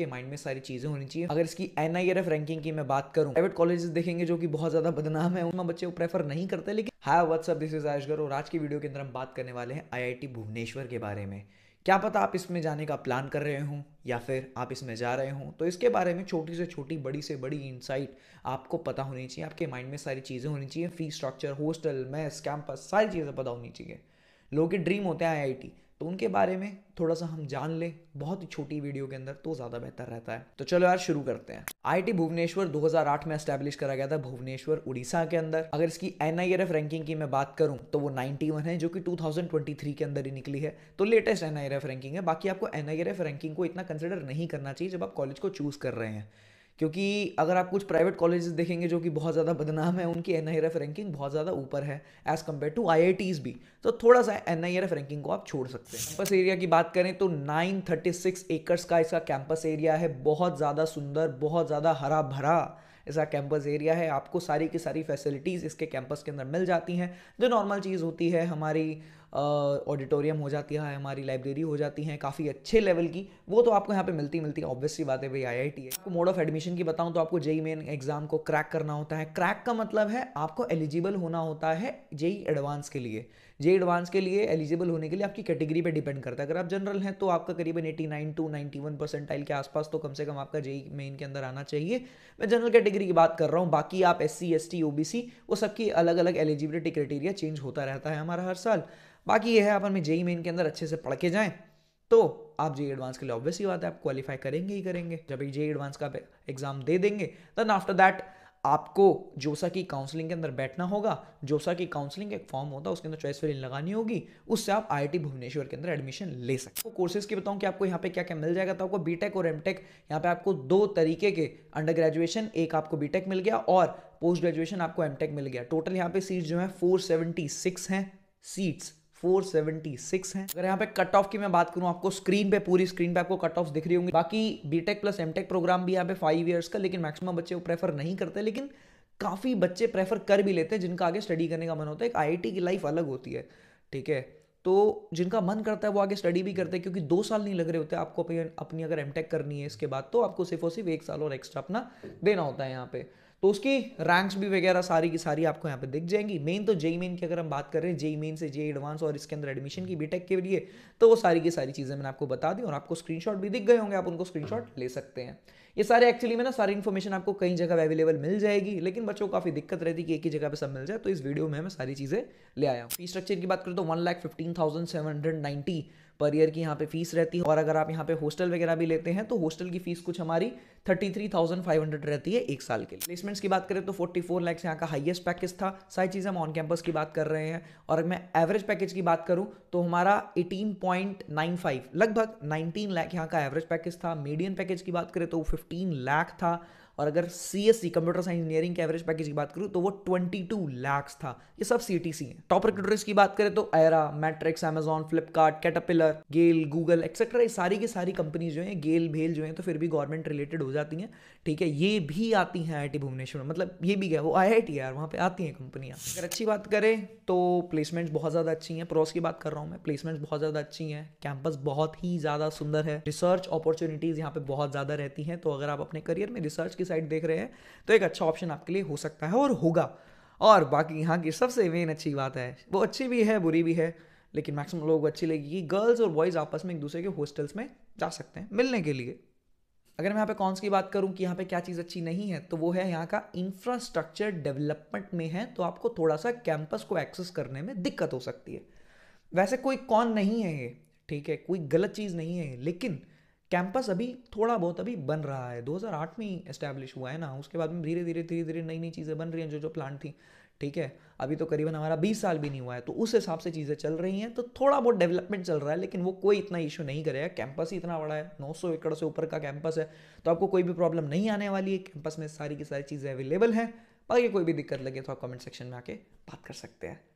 के माइंड में सारी चीज़ें होनी चाहिए अगर इसकी एन रैंकिंग e की मैं बात करूँ प्राइवेट कॉलेज देखेंगे जो कि बहुत ज़्यादा बदनाम है उनमें बच्चे प्रेफर नहीं करते लेकिन हाय व्हाट्सअप दिस इज आयशगर और आज की वीडियो के अंदर हम बात करने वाले हैं आईआईटी भुवनेश्वर के बारे में क्या पता आप इसमें जाने का प्लान कर रहे हो या फिर आप इसमें जा रहे हो तो इसके बारे में छोटी से छोटी बड़ी से बड़ी इंसाइट आपको पता होनी चाहिए आपके माइंड में सारी चीज़ें होनी चाहिए fee structure hostel mess campus सारी चीज़ें पता होनी चाहिए लोगों के ड्रीम होते हैं आईआईटी तो उनके बारे में थोड़ा सा हम जान लें बहुत ही छोटी वीडियो के अंदर तो ज़्यादा बेहतर रहता है तो चलो यार शुरू करते हैं आईआईटी भुवनेश्वर 2008 में एस्टेब्लिश करा गया था भुवनेश्वर उड़ीसा के अंदर अगर इसकी एनआईआरएफ रैंकिंग की मैं बात करूं तो वो 91 है जो कि 2023 के अंदर ही निकली है तो लेटेस्ट एनआईआरएफ रैंकिंग है बाकी आपको एनआईआरएफ रैंकिंग को इतना कंसिडर नहीं करना चाहिए जब आप कॉलेज को चूज़ कर रहे हैं क्योंकि अगर आप कुछ प्राइवेट कॉलेजेस देखेंगे जो कि बहुत ज़्यादा बदनाम है उनकी एन रैंकिंग बहुत ज़्यादा ऊपर है एज़ कम्पेयर टू आई भी तो थोड़ा सा एन रैंकिंग को आप छोड़ सकते हैं कैंपस एरिया की बात करें तो 936 एकर्स का इसका कैंपस एरिया है बहुत ज़्यादा सुंदर बहुत ज़्यादा हरा भरा इसका कैंपस एरिया है आपको सारी की सारी फैसिलिटीज़ इसके कैंपस के अंदर मिल जाती हैं जो नॉर्मल चीज़ होती है हमारी ऑडिटोरियम uh, हो जाती है हमारी लाइब्रेरी हो जाती है काफ़ी अच्छे लेवल की वो तो आपको यहाँ पे मिलती मिलती है ऑब्वियसली बात है भाई आईआईटी है आपको मोड ऑफ एडमिशन की बताऊँ तो आपको जेई मेन एग्जाम को क्रैक करना होता है क्रैक का मतलब है आपको एलिजिबल होना होता है जेई एडवांस e e के लिए जे एडवांस के लिए एलिजिबल होने के लिए आपकी कैटेगरी पर डिपेंड करता है अगर आप जनरल हैं तो आपका करीबन eighty nine to ninety one percentile के आसपास तो कम से कम आपका जेई मेन के अंदर आना चाहिए मैं जनरल कैटेगरी की बात कर रहा हूँ बाकी आप S C S T O B C वो सबकी अलग अलग एलिजिबिलिटी क्राइटेरिया चेंज होता रहता है हमारा हर साल बाकी ये है आप हमें जेई मेन के अंदर अच्छे से पढ़ के जाएँ तो आप जे एडवांस के लिए ऑब्वियस ही बात है आप क्वालिफाई करेंगे ही करेंगे जब जे एडवांस का एग्जाम दे देंगे देन आफ्टर दैट आपको जोसा की काउंसलिंग के अंदर बैठना होगा जोसा की काउंसलिंग एक फॉर्म होता है उसके अंदर चॉइस फिलिंग लगानी होगी उससे आप आई भुवनेश्वर के अंदर एडमिशन ले सकते हो कोर्सेज की बताऊँ कि आपको यहाँ पे क्या क्या मिल जाएगा तो आपको बीटेक और एमटेक यहाँ पे आपको दो तरीके के अंडर ग्रेजुएशन एक आपको बीटेक मिल गया और पोस्ट ग्रेजुएशन आपको एमटेक मिल गया टोटल यहाँ पे सीट जो है फोर सेवेंटी हैं सीट्स 476 हैं अगर यहाँ पे कट ऑफ की मैं बात करूँ आपको स्क्रीन पे पूरी स्क्रीन पे आपको कट ऑफ दिख रही होंगी बाकी बीटेक प्लस एमटेक प्रोग्राम भी यहाँ पे फाइव ईयर्स का लेकिन मैक्सिमम बच्चे वो प्रेफर नहीं करते लेकिन काफ़ी बच्चे प्रेफर कर भी लेते हैं जिनका आगे स्टडी करने का मन होता है एक आई की लाइफ अलग होती है ठीक है तो जिनका मन करता है वो आगे स्टडी भी करते हैं क्योंकि दो साल नहीं लग रहे होते आपको अपनी अपनी अगर एम करनी है इसके बाद तो आपको सिर्फ और सिर्फ एक साल और एक्स्ट्रा अपना देना होता है यहाँ पे तो उसकी रैंक्स भी वगैरह सारी की सारी आपको यहाँ पे दिख जाएंगी मेन तो जेई मेन की अगर हम बात कर रहे हैं जेई मेन से जेई एडवांस और इसके अंदर एडमिशन की बीटेक के लिए तो वो सारी की सारी चीज़ें मैंने आपको बता दी और आपको स्क्रीनशॉट भी दिख गए होंगे आप उनको स्क्रीनशॉट ले सकते हैं ये सारे एक्चुअली में ना सारी इन्फॉर्मेशन आपको कई जगह अवेलेबल मिल जाएगी लेकिन बच्चों को काफ़ी दिक्कत रहती है कि एक ही जगह पर सब मिल जाए तो इस वीडियो में मैं सारी चीज़ें ले आया हूँ फीस स्ट्रक्चर की बात करें तो one lakh fifteen thousand seven hundred ninety per year की यहाँ पे फीस रहती है और अगर आप यहाँ पे हॉस्टल वगैरह भी लेते हैं तो हॉस्टल की फीस कुछ हमारी thirty three thousand five hundred रहती है एक साल के लिए प्लेसमेंट्स की बात करें तो 44 लाख यहाँ का हाईएस्ट पैकेज था सारी चीज़ हम ऑन कैंपस की बात कर रहे हैं और मैं एवरेज पैकेज की बात करूँ तो हमारा 18.95 लगभग 19 लाख यहाँ का एवरेज पैकेज था मीडियम पैकेज की बात करें तो 15 लाख था और अगर C S C computer science engineering के एवरेज पैकेज की बात करूँ तो वो ट्वेंटी टू लैक्स था ये सब सी टी सी है टॉप रिक्रूटर्स की बात करें तो Era Matrix Amazon Flipkart Caterpillar GAIL Google etcetera ये सारी की सारी कंपनीज जो है गेल भेल जो है तो फिर भी गवर्नमेंट रिलेटेड हो जाती है ठीक है ये भी आती है आई भुवनेश्वर मतलब ये भी क्या वो आई आई यार वहाँ पर आती है कंपनियाँ अगर अच्छी बात करें तो प्लेसमेंट्स बहुत ज़्यादा अच्छी हैं प्रोस की बात कर रहा हूँ मैं प्लेसमेंट्स बहुत ज़्यादा अच्छी हैं कैंपस बहुत ही ज़्यादा सुंदर है रिसर्च अपॉर्चुनिटीज़ यहाँ पे बहुत ज़्यादा रहती हैं तो अगर आप अपने करियर में रिसर्च की की साइड देख रहे हैं तो एक अच्छा ऑप्शन आपके लिए हो सकता है और होगा और बाकी यहाँ की सबसे मेन अच्छी बात है वो अच्छी भी है बुरी भी है लेकिन मैक्सिमम लोग अच्छी लगेगी गर्ल्स और बॉयज़ आपस में एक दूसरे के हॉस्टल्स में जा सकते हैं मिलने के लिए अगर मैं यहाँ पे कॉन्स की बात करूँ कि यहाँ पे क्या चीज़ अच्छी नहीं है तो वो है यहाँ का इंफ्रास्ट्रक्चर डेवलपमेंट में है तो आपको थोड़ा सा कैंपस को एक्सेस करने में दिक्कत हो सकती है वैसे कोई कॉन नहीं है ये ठीक है कोई गलत चीज़ नहीं है लेकिन कैंपस अभी थोड़ा बहुत अभी बन रहा है 2008 में ही इस्टेब्लिश हुआ है ना उसके बाद में धीरे धीरे धीरे धीरे नई नई चीज़ें बन रही हैं जो जो प्लान थी ठीक है अभी तो करीबन हमारा 20 साल भी नहीं हुआ है तो उस हिसाब से चीज़ें चल रही हैं तो थोड़ा बहुत डेवलपमेंट चल रहा है लेकिन वो कोई इतना इशू नहीं करेगा कैंपस ही इतना बड़ा है नौ एकड़ से ऊपर का कैंपस है तो आपको कोई भी प्रॉब्लम नहीं आने वाली है कैंपस में सारी की सारी चीज़ें अवेलेबल हैं बाकी कोई भी दिक्कत लगे तो आप कमेंट सेक्शन में आके बात कर सकते हैं